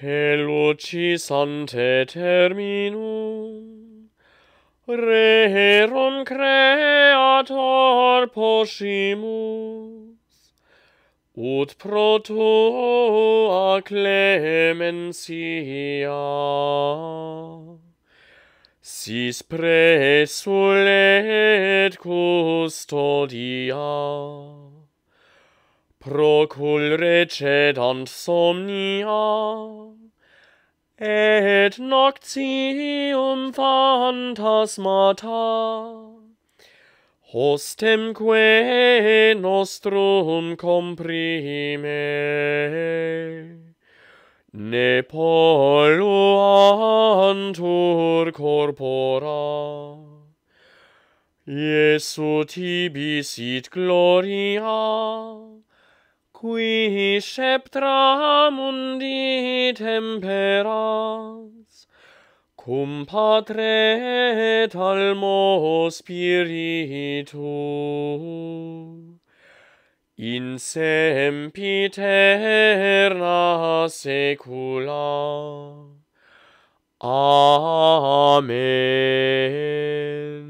Che luci sante terminum, Rerum creator posimus, Ut pro tua clemencia, Sis presul et custodia, Procul recedant somnia, et noctium phantasmata hostem quae nostrum comprime ne poluantur corpora Iesu tibi sit gloria, qui sceptra mundi temperas cum patre et almo spiritu in sempi saecula Amen